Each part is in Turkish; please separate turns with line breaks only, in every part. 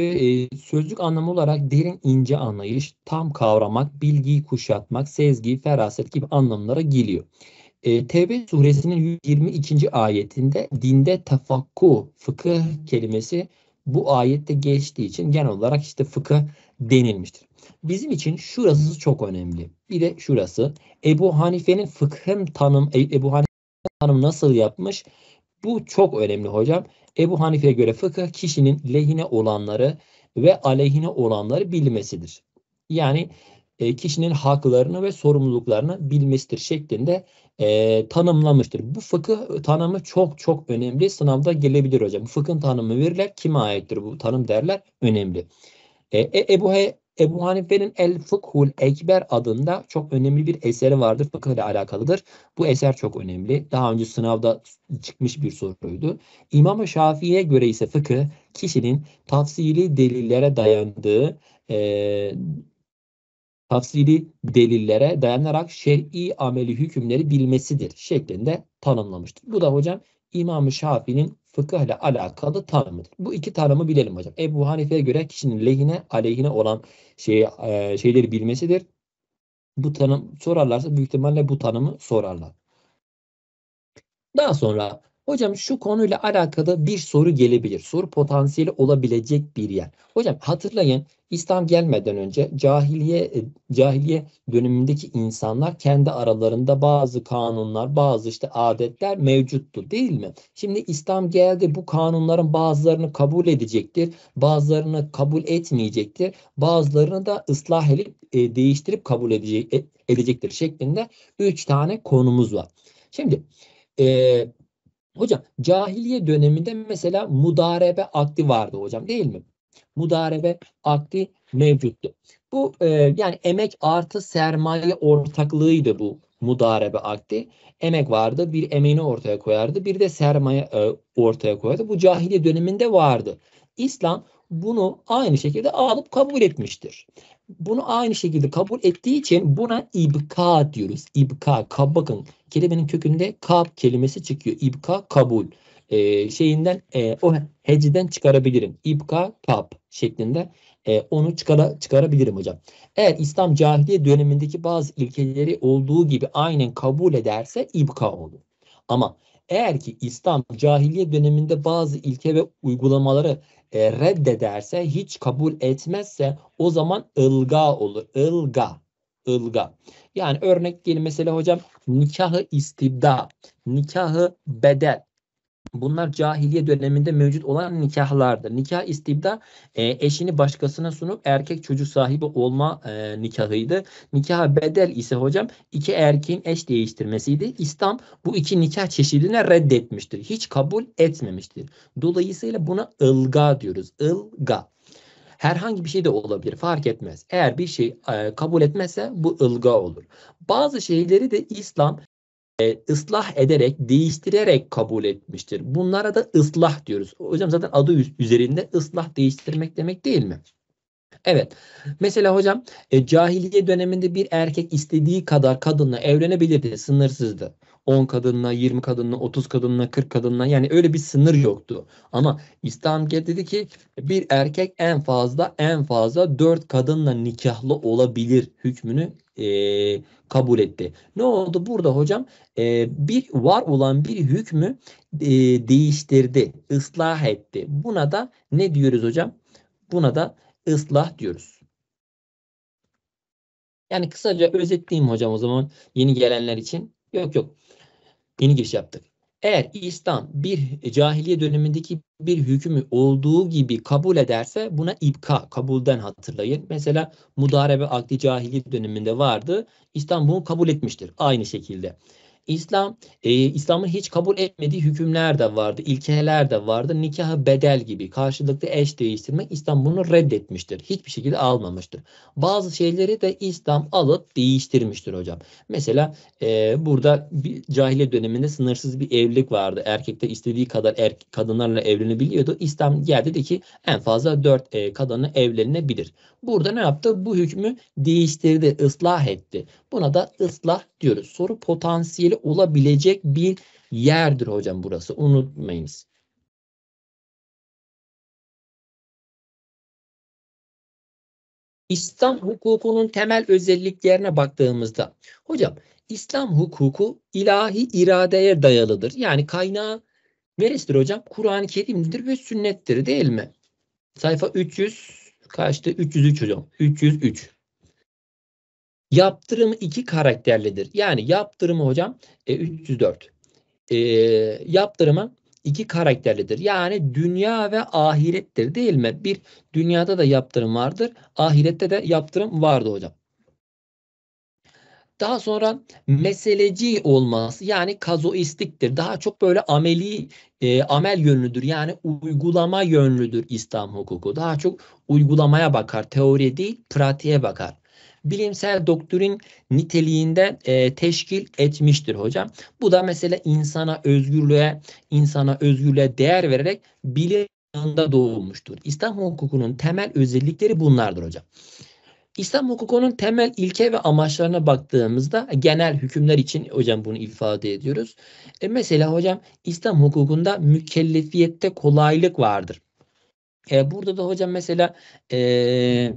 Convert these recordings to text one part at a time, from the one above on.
şey, sözlük anlamı olarak derin ince anlayış, tam kavramak, bilgiyi kuşatmak, sezgi, feraset gibi anlamlara geliyor. E, Tevbe suresinin 122. ayetinde dinde tefakku, fıkıh kelimesi bu ayette geçtiği için genel olarak işte fıkıh denilmiştir. Bizim için şurası çok önemli. Bir de şurası. Ebu Hanife'nin fıkhın tanım, e, Ebu Hanife'nin tanım nasıl yapmış? Bu çok önemli hocam. Ebu Hanife'ye göre fıkıh kişinin lehine olanları ve aleyhine olanları bilmesidir. Yani e, kişinin haklarını ve sorumluluklarını bilmesidir şeklinde e, tanımlamıştır. Bu fıkıh tanımı çok çok önemli. Sınavda gelebilir hocam. Fıkhın tanımı verirler. Kime aittir bu tanım derler. Önemli. E, e Ebu, Ebu Hanife'nin El Fıkhul Ekber adında çok önemli bir eseri vardır. Fıkıh ile alakalıdır. Bu eser çok önemli. Daha önce sınavda çıkmış bir soruydu. İmam-ı Şafii'ye göre ise fıkıh kişinin tafsili delillere dayandığı e, tafsili delillere dayanarak şer'i ameli hükümleri bilmesidir şeklinde tanımlamıştır. Bu da hocam İmam-ı Şafii'nin fıkıh ile alakalı tanımıdır. Bu iki tanımı bilelim hocam. Ebu Hanife'ye göre kişinin lehine aleyhine olan şey, e, şeyleri bilmesidir. Bu tanım sorarlarsa büyük ihtimalle bu tanımı sorarlar. Daha sonra Hocam şu konuyla alakalı bir soru gelebilir. Soru potansiyeli olabilecek bir yer. Hocam hatırlayın İslam gelmeden önce cahiliye e, cahiliye dönemindeki insanlar kendi aralarında bazı kanunlar, bazı işte adetler mevcuttu değil mi? Şimdi İslam geldi bu kanunların bazılarını kabul edecektir, bazılarını kabul etmeyecektir, bazılarını da ıslah edip e, değiştirip kabul edecek, e, edecektir şeklinde üç tane konumuz var. Şimdi e, Hocam cahiliye döneminde mesela mudarebe akdi vardı hocam değil mi? Mudarebe akdi mevcuttu. Bu e, yani emek artı sermaye ortaklığıydı bu mudarebe akdi. Emek vardı bir emeğini ortaya koyardı bir de sermaye e, ortaya koyardı. Bu cahiliye döneminde vardı. İslam bunu aynı şekilde alıp kabul etmiştir. Bunu aynı şekilde kabul ettiği için buna ibka diyoruz. İbka, bakın kelimenin kökünde kab kelimesi çıkıyor. İbka kabul. E, şeyinden e, o hecden çıkarabilirim. İbka kab şeklinde e, onu çıkara, çıkarabilirim hocam. Eğer İslam cahiliye dönemindeki bazı ilkeleri olduğu gibi aynen kabul ederse ibka olur. Ama eğer ki İslam cahiliye döneminde bazı ilke ve uygulamaları e, reddederse, hiç kabul etmezse o zaman ılga olur. Ilga ılga. Yani örnek diyelim mesela hocam nikahı istibda, nikahı bedel. Bunlar cahiliye döneminde mevcut olan nikahlardır. Nikah istibda e, eşini başkasına sunup erkek çocuk sahibi olma e, nikahıydı. Nikah bedel ise hocam iki erkeğin eş değiştirmesiydi. İslam bu iki nikah çeşidine reddetmiştir. Hiç kabul etmemiştir. Dolayısıyla buna ılga diyoruz. Ilga. Herhangi bir şey de olabilir fark etmez. Eğer bir şey e, kabul etmezse bu ılga olur. Bazı şeyleri de İslam e, ıslah ederek, değiştirerek kabul etmiştir. Bunlara da ıslah diyoruz. Hocam zaten adı üzerinde ıslah değiştirmek demek değil mi? Evet. Mesela hocam e, cahiliye döneminde bir erkek istediği kadar kadınla evlenebilirdi. Sınırsızdı. 10 kadınla, 20 kadınla, 30 kadınla, 40 kadınla yani öyle bir sınır yoktu. Ama İslam dedi ki bir erkek en fazla en fazla 4 kadınla nikahlı olabilir hükmünü e, kabul etti. Ne oldu burada hocam? E, bir var olan bir hükmü e, değiştirdi, ıslah etti. Buna da ne diyoruz hocam? Buna da ıslah diyoruz. Yani kısaca özetleyeyim hocam o zaman yeni gelenler için. Yok yok yeni giriş yaptık. Eğer İslam bir cahiliye dönemindeki bir hükmü olduğu gibi kabul ederse buna ibka, kabulden hatırlayın. Mesela mudarebe akdi cahiliye döneminde vardı. İslam bunu kabul etmiştir aynı şekilde. İslam e, İslam'ı hiç kabul etmediği hükümler de vardı, ilkeler de vardı. Nikahı bedel gibi karşılıklı eş değiştirmek İslam bunu reddetmiştir. Hiçbir şekilde almamıştır. Bazı şeyleri de İslam alıp değiştirmiştir hocam. Mesela e, burada bir cahiliye döneminde sınırsız bir evlilik vardı. Erkekte istediği kadar er, kadınlarla evlenebiliyordu. İslam geldi dedi ki en fazla 4 e, kadını evlenebilir. Burada ne yaptı? Bu hükmü değiştirdi, ıslah etti. Buna da ıslah diyoruz. Soru potansiyeli olabilecek bir yerdir hocam burası. Unutmayınız. İslam hukukunun temel özelliklerine baktığımızda hocam İslam hukuku ilahi iradeye dayalıdır. Yani kaynağı neresidir hocam? Kur'an-ı Kerim'dir ve sünnettir değil mi? Sayfa 300 kaçtı? 303 hocam. 303. Yaptırımı iki karakterlidir. Yani yaptırımı hocam e, 304. E, yaptırımı iki karakterlidir. Yani dünya ve ahirettir değil mi? Bir dünyada da yaptırım vardır. Ahirette de yaptırım vardı hocam. Daha sonra meseleci olması yani kazoistiktir. Daha çok böyle ameli e, amel yönlüdür. Yani uygulama yönlüdür İslam hukuku. Daha çok uygulamaya bakar. Teori değil pratiğe bakar bilimsel doktrin niteliğinde e, teşkil etmiştir hocam. Bu da mesela insana özgürlüğe, insana özgürlüğe değer vererek bilim doğulmuştur. İslam hukukunun temel özellikleri bunlardır hocam. İslam hukukunun temel ilke ve amaçlarına baktığımızda genel hükümler için hocam bunu ifade ediyoruz. E mesela hocam İslam hukukunda mükellefiyette kolaylık vardır. E burada da hocam mesela e,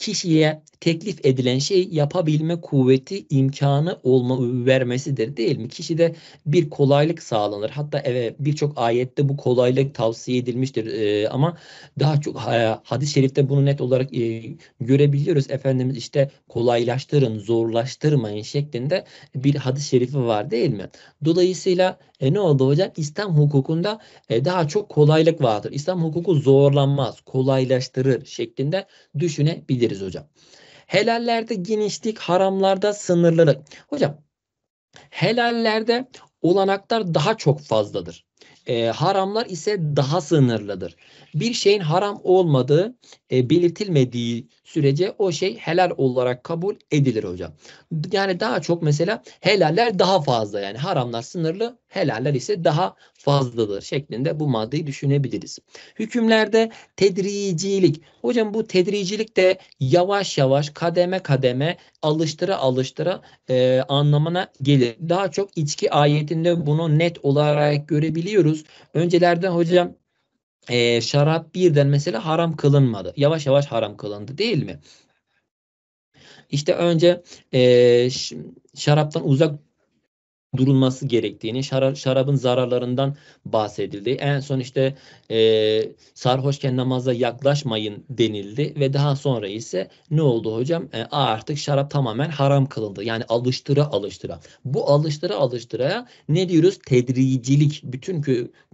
kişiye teklif edilen şey yapabilme kuvveti, imkanı olma vermesidir değil mi? Kişide bir kolaylık sağlanır. Hatta evet birçok ayette bu kolaylık tavsiye edilmiştir. Ee, ama daha çok e, hadis-i şerifte bunu net olarak e, görebiliyoruz. Efendimiz işte kolaylaştırın, zorlaştırmayın şeklinde bir hadis-i şerifi var değil mi? Dolayısıyla e, ne oldu hocam? İslam hukukunda e, daha çok kolaylık vardır. İslam hukuku zorlanmaz, kolaylaştırır şeklinde düşünebilir deriz hocam. Helallerde genişlik, haramlarda sınırlılık. Hocam helallerde olanaklar daha çok fazladır. E, haramlar ise daha sınırlıdır. Bir şeyin haram olmadığı e, belirtilmediği sürece o şey helal olarak kabul edilir hocam. Yani daha çok mesela helaller daha fazla yani haramlar sınırlı helaller ise daha fazladır şeklinde bu maddeyi düşünebiliriz. Hükümlerde tedricilik. Hocam bu tedricilik de yavaş yavaş kademe kademe alıştıra alıştıra e, anlamına gelir. Daha çok içki ayetinde bunu net olarak görebiliyoruz. Öncelerden hocam e, şarap birden mesela haram kılınmadı. Yavaş yavaş haram kılındı değil mi? İşte önce e, şaraptan uzak durulması gerektiğini, şarap, şarabın zararlarından bahsedildi. En son işte e, sarhoşken namaza yaklaşmayın denildi ve daha sonra ise ne oldu hocam? E, artık şarap tamamen haram kılındı. Yani alıştıra alıştıra. Bu alıştıra alıştıra ne diyoruz? Tedricilik. Bütün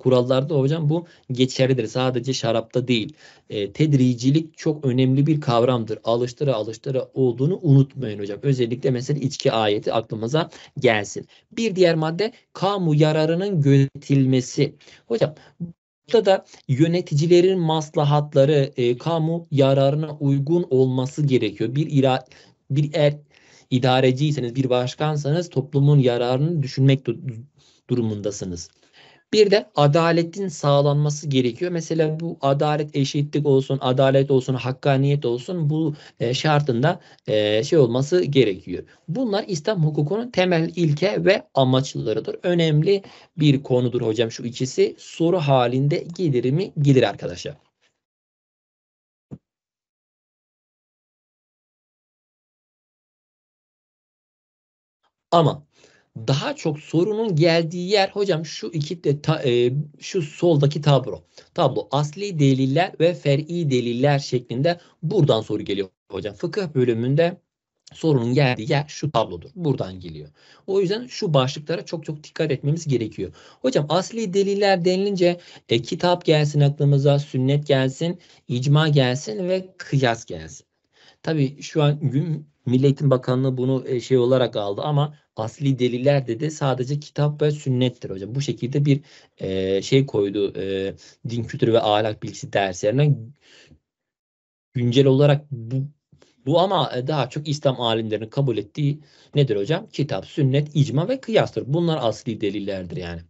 kurallarda hocam bu geçerlidir. Sadece şarapta değil. E, tedricilik çok önemli bir kavramdır. Alıştıra alıştıra olduğunu unutmayın hocam. Özellikle mesela içki ayeti aklımıza gelsin. Bir bir diğer madde kamu yararının gözetilmesi. Hocam Burada da yöneticilerin maslahatları e, kamu yararına uygun olması gerekiyor. Bir ira, bir er idareciyseniz, bir başkansanız toplumun yararını düşünmek durumundasınız. Bir de adaletin sağlanması gerekiyor. Mesela bu adalet eşitlik olsun, adalet olsun, hakkaniyet olsun bu e, şartında e, şey olması gerekiyor. Bunlar İslam hukukunun temel ilke ve amaçlarıdır. Önemli bir konudur hocam şu ikisi. Soru halinde gelir mi? Gelir arkadaşlar. Ama daha çok sorunun geldiği yer hocam şu iki de, ta, e, şu soldaki tablo. Tablo asli deliller ve fer'i deliller şeklinde buradan soru geliyor hocam. Fıkıh bölümünde sorunun geldiği yer şu tablodur. Buradan geliyor. O yüzden şu başlıklara çok çok dikkat etmemiz gerekiyor. Hocam asli deliller denilince e, kitap gelsin aklımıza, sünnet gelsin, icma gelsin ve kıyas gelsin. Tabii şu an gün Milli Eğitim Bakanlığı bunu e, şey olarak aldı ama asli deliller dedi, sadece kitap ve sünnettir hocam. Bu şekilde bir e, şey koydu e, din kültürü ve ahlak bilgisi derslerine güncel olarak bu bu ama daha çok İslam alimlerinin kabul ettiği nedir hocam? Kitap, sünnet, icma ve kıyastır. Bunlar asli delillerdir yani.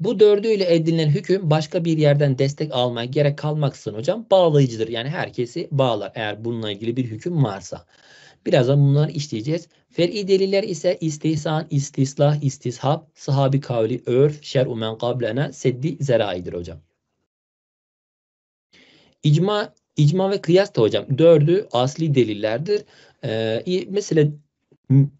Bu dördüyle edinilen hüküm başka bir yerden destek almaya gerek kalmaksın hocam bağlayıcıdır. Yani herkesi bağlar eğer bununla ilgili bir hüküm varsa. Birazdan bunları işleyeceğiz. Fer'i deliller ise istihsan, istislah, istishab, sahabi kavli, örf, şer'u men kablena, seddi zeraidir hocam. İcma, icma ve kıyas da hocam dördü asli delillerdir. Ee, mesela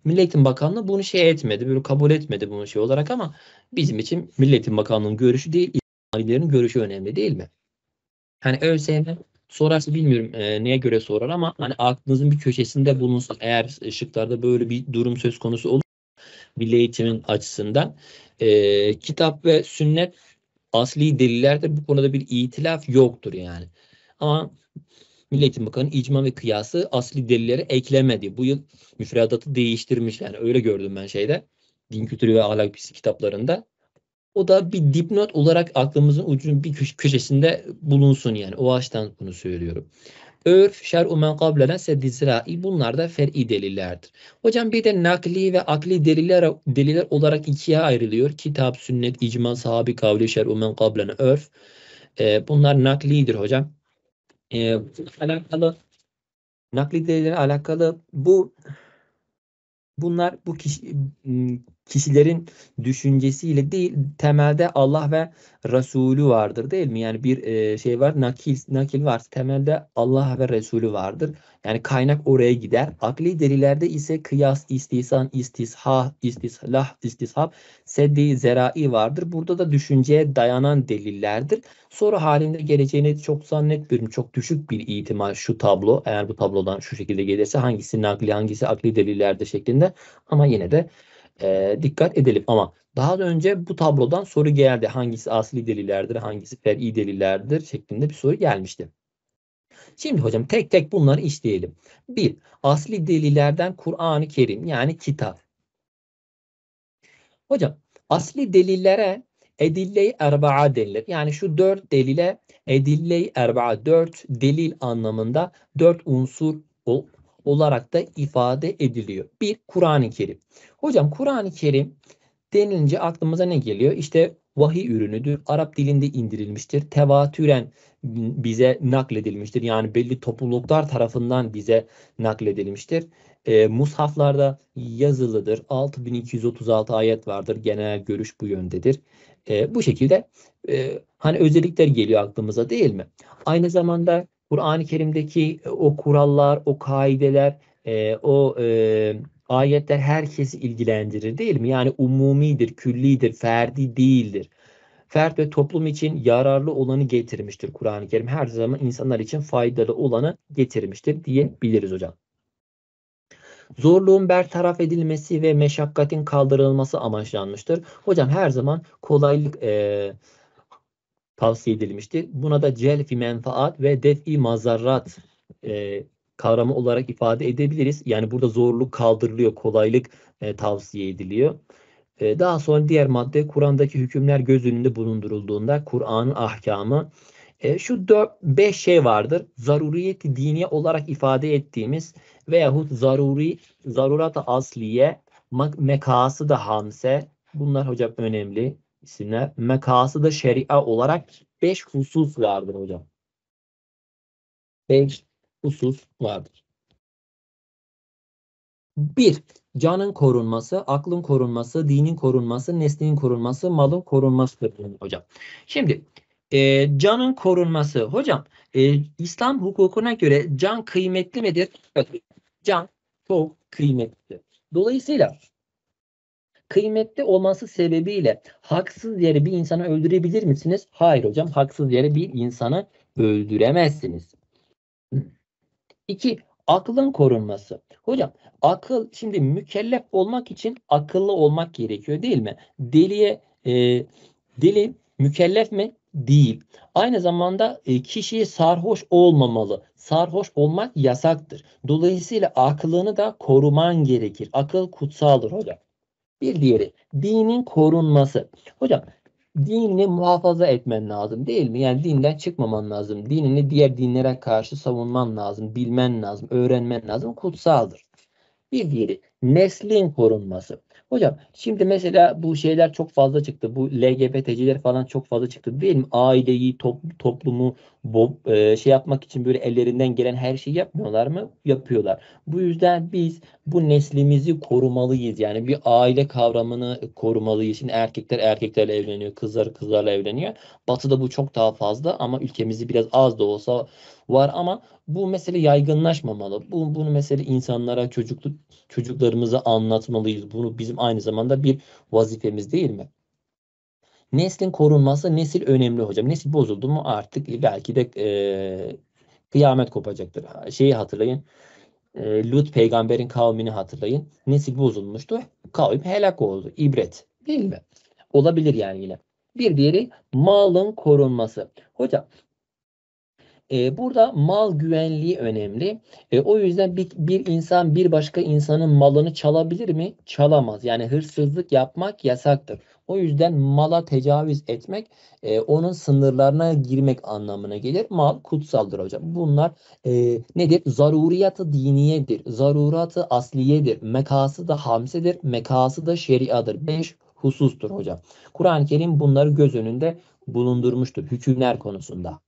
Milli Bakanlığı bunu şey etmedi, böyle kabul etmedi bunu şey olarak ama bizim için Milli Eğitim Bakanlığı'nın görüşü değil, liderin görüşü önemli değil mi? Hani ÖSYM sorarsa bilmiyorum e, neye göre sorar ama hani aklınızın bir köşesinde bulunsun eğer şıklarda böyle bir durum söz konusu olur milli eğitimin açısından. E, kitap ve sünnet asli delillerde bu konuda bir itilaf yoktur yani. Ama Milli Eğitim Bakanı icma ve kıyası asli delilleri eklemedi. Bu yıl müfredatı değiştirmiş yani öyle gördüm ben şeyde. Din kültürü ve ahlak bilgisi kitaplarında o da bir dipnot olarak aklımızın ucunun bir köşesinde bulunsun yani. O açıdan bunu söylüyorum. Örf, şer umen kableden sedizra'i bunlar da fer'i delillerdir. Hocam bir de nakli ve akli deliller, deliller olarak ikiye ayrılıyor. Kitap, sünnet, icma, sahabi kavli, şer umen kablen, örf. E, bunlar naklidir hocam. E, alakalı nakli delillerle alakalı bu bunlar bu kişi hmm, kişilerin düşüncesiyle değil temelde Allah ve Resulü vardır değil mi? Yani bir e, şey var nakil nakil var. temelde Allah ve Resulü vardır. Yani kaynak oraya gider. Akli delillerde ise kıyas, istisan, istisha, istislah, istishab, seddi, zerai vardır. Burada da düşünceye dayanan delillerdir. Soru halinde geleceğini çok zannetmiyorum. Çok düşük bir ihtimal şu tablo. Eğer bu tablodan şu şekilde gelirse hangisi nakli hangisi akli delillerde şeklinde. Ama yine de e, dikkat edelim. Ama daha önce bu tablodan soru geldi. Hangisi asli delillerdir, hangisi fer'i delillerdir şeklinde bir soru gelmişti. Şimdi hocam tek tek bunları işleyelim. Bir, asli delillerden Kur'an-ı Kerim yani kitap. Hocam asli delillere edille-i erba'a denilir. Yani şu dört delile edille-i erba'a, dört delil anlamında dört unsur olarak da ifade ediliyor. Bir Kur'an-ı Kerim. Hocam Kur'an-ı Kerim denilince aklımıza ne geliyor? İşte vahiy ürünüdür. Arap dilinde indirilmiştir. Tevatüren bize nakledilmiştir. Yani belli topluluklar tarafından bize nakledilmiştir. E, mushaflarda yazılıdır. 6236 ayet vardır. Genel görüş bu yöndedir. E, bu şekilde e, hani özellikler geliyor aklımıza değil mi? Aynı zamanda Kur'an-ı Kerim'deki e, o kurallar, o kaideler, e, o e, ayetler herkesi ilgilendirir değil mi? Yani umumidir, küllidir, ferdi değildir. Fert ve toplum için yararlı olanı getirmiştir Kur'an-ı Kerim. Her zaman insanlar için faydalı olanı getirmiştir diyebiliriz hocam. Zorluğun bertaraf edilmesi ve meşakkatin kaldırılması amaçlanmıştır. Hocam her zaman kolaylık e, tavsiye edilmişti. Buna da celfi menfaat ve def'i mazarrat e, kavramı olarak ifade edebiliriz. Yani burada zorluk kaldırılıyor, kolaylık e, tavsiye ediliyor. E, daha sonra diğer madde Kur'an'daki hükümler göz önünde bulundurulduğunda Kur'an'ın ahkamı e, şu 4 5 şey vardır. Zaruriyeti dini olarak ifade ettiğimiz veyahut zaruri zarurata asliye mekası da hamse. Bunlar hocam önemli isimler. Mekası da şeria olarak 5 husus vardır hocam. 5 husus vardır. 1. Canın korunması, aklın korunması, dinin korunması, neslin korunması, malın korunması hocam. Şimdi e, canın korunması. Hocam e, İslam hukukuna göre can kıymetli midir? Can çok kıymetli. Dolayısıyla Kıymetli olması sebebiyle haksız yere bir insanı öldürebilir misiniz? Hayır hocam haksız yere bir insanı öldüremezsiniz. İki, aklın korunması. Hocam akıl şimdi mükellef olmak için akıllı olmak gerekiyor değil mi? Deliye e, deli mükellef mi? Değil. Aynı zamanda e, kişiye sarhoş olmamalı. Sarhoş olmak yasaktır. Dolayısıyla aklını da koruman gerekir. Akıl kutsaldır hocam. Bir diğeri dinin korunması. Hocam dinini muhafaza etmen lazım değil mi? Yani dinden çıkmaman lazım. Dinini diğer dinlere karşı savunman lazım, bilmen lazım, öğrenmen lazım. Kutsaldır. Bir diğeri neslin korunması. Hocam şimdi mesela bu şeyler çok fazla çıktı. Bu LGBT'ciler falan çok fazla çıktı. Değil Aileyi, top, toplumu bo, e, şey yapmak için böyle ellerinden gelen her şeyi yapmıyorlar mı? Yapıyorlar. Bu yüzden biz bu neslimizi korumalıyız. Yani bir aile kavramını korumalıyız. Şimdi erkekler erkeklerle evleniyor, kızlar kızlarla evleniyor. Batı'da bu çok daha fazla ama ülkemizi biraz az da olsa var ama bu mesele yaygınlaşmamalı. Bu bunu mesele insanlara, çocukluk çocuklarımıza anlatmalıyız. Bunu bizim aynı zamanda bir vazifemiz değil mi? Neslin korunması, nesil önemli hocam. Nesil bozuldu mu artık belki de e, kıyamet kopacaktır. Şeyi hatırlayın. E, Lut peygamberin kavmini hatırlayın. Nesil bozulmuştu. Kavim helak oldu. İbret. Değil mi? Olabilir yani yine. Bir diğeri malın korunması. Hocam e, burada mal güvenliği önemli. E, o yüzden bir, bir insan bir başka insanın malını çalabilir mi? Çalamaz. Yani hırsızlık yapmak yasaktır. O yüzden mala tecavüz etmek e, onun sınırlarına girmek anlamına gelir. Mal kutsaldır hocam. Bunlar nedir? Zaruriyatı diniyedir. Zaruratı asliyedir. Mekası da hamsedir. Mekası da şeriadır. Beş husustur hocam. Kur'an-ı Kerim bunları göz önünde bulundurmuştur hükümler konusunda.